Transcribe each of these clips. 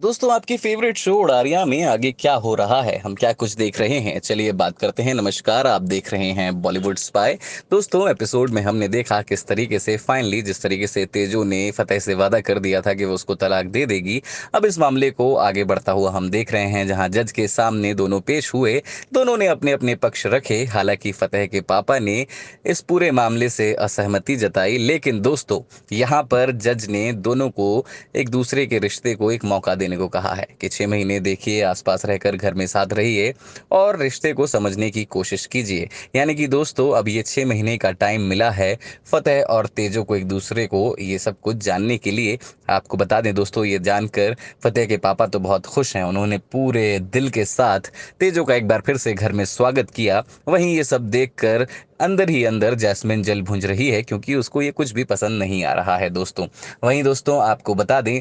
दोस्तों आपकी favourite show उड़ारिया में आगे क्या हो रहा है हम क्या कुछ देख रहे हैं चलिए बात करते हैं नमस्कार आप देख रहे हैं बॉलीवुड स्पाई दोस्तों एपिसोड में हमने देखा किस तरीके से फाइनली जिस तरीके से तेजो ने फतेह से वादा कर दिया था कि वो उसको तलाक दे देगी अब इस मामले को आगे बढ़ता हुआ हम देख रहे हैं जहाँ जज के सामने दोनों पेश हुए दोनों ने अपने अपने पक्ष रखे हालांकि फतेह के पापा ने इस पूरे मामले से असहमति जताई लेकिन दोस्तों यहाँ पर जज ने दोनों को एक दूसरे के रिश्ते को एक मौका देना देने को कहा है कि छः महीने देखिए आसपास रहकर घर में साथ रहिए और रिश्ते को समझने की कोशिश कीजिए यानी कि दोस्तों अब ये छः महीने का टाइम मिला है फतेह और तेजो को एक दूसरे को ये सब कुछ जानने के लिए आपको बता दें दोस्तों ये जानकर फतेह के पापा तो बहुत खुश हैं उन्होंने पूरे दिल के साथ तेजो का एक बार फिर से घर में स्वागत किया वहीं ये सब देखकर अंदर ही अंदर जैस्मिन जल भूंज रही है क्योंकि उसको ये कुछ भी पसंद नहीं आ रहा है दोस्तों वहीं दोस्तों आपको बता दें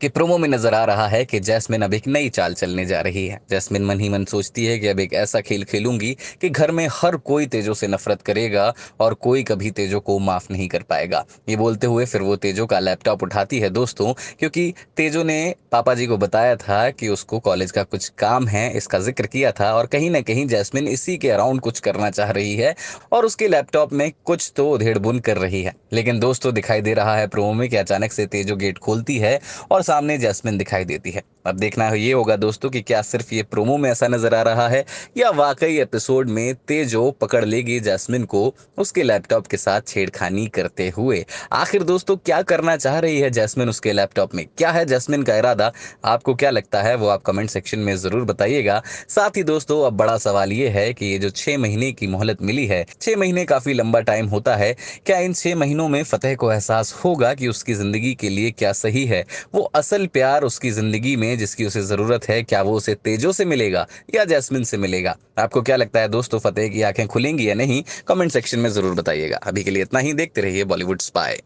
कि प्रोमो में नजर आ रहा है कि जैस्मिन अब एक नई चाल चलने जा रही है जैस्मिन मन ही मन सोचती है कि अब एक ऐसा खेल खेलूंगी कि घर में हर कोई तेजो से नफरत करेगा और कोई कभी तेजो को माफ नहीं कर पाएगा ये बोलते हुए फिर वो तेजो का लैपटॉप उठाती है दोस्तों क्योंकि तेजो ने पापा जी को बताया था कि उसको कॉलेज का कुछ काम है इसका जिक्र किया था और कहीं ना कहीं जैस्मिन इसी के अराउंड कुछ करना चाह रही है और उसके लैपटॉप में कुछ तो उधेड़ बुन कर रही है लेकिन दोस्तों दिखाई दे रहा है प्रोमो में कि अचानक से तेजो गेट खोलती है और सामने जैस्मिन दिखाई देती है अब देखना ये होगा दोस्तों कि क्या सिर्फ ये प्रोमो में ऐसा नजर आ रहा है या वाकई एपिसोड में तेजो पकड़ लेगी जैस्मिन को उसके लैपटॉप के साथ छेड़खानी करते हुए आखिर दोस्तों क्या करना चाह रही है जैस्मिन उसके लैपटॉप में क्या है जैस्मिन का इरादा आपको क्या लगता है वो आप कमेंट सेक्शन में जरूर बताइएगा साथ ही दोस्तों अब बड़ा सवाल ये है कि ये जो छह महीने की मोहलत मिली है छह महीने काफी लंबा टाइम होता है क्या इन छह महीनों में फतेह को एहसास होगा कि उसकी जिंदगी के लिए क्या सही है वो असल प्यार उसकी ज़िंदगी में जिसकी उसे ज़रूरत है क्या वो उसे तेजो से मिलेगा या जैस्मिन से मिलेगा आपको क्या लगता है दोस्तों फतेह की आंखें खुलेंगी या नहीं कमेंट सेक्शन में ज़रूर बताइएगा अभी के लिए इतना ही देखते रहिए बॉलीवुड स्पाई